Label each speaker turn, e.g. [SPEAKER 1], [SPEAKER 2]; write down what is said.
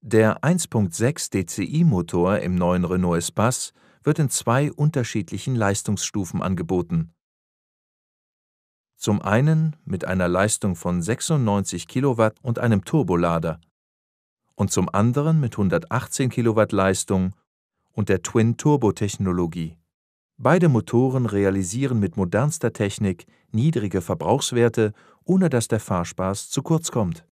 [SPEAKER 1] Der 1.6 DCI-Motor im neuen Renault Espace wird in zwei unterschiedlichen Leistungsstufen angeboten. Zum einen mit einer Leistung von 96 kW und einem Turbolader und zum anderen mit 118 kW Leistung und der Twin-Turbo-Technologie. Beide Motoren realisieren mit modernster Technik niedrige Verbrauchswerte, ohne dass der Fahrspaß zu kurz kommt.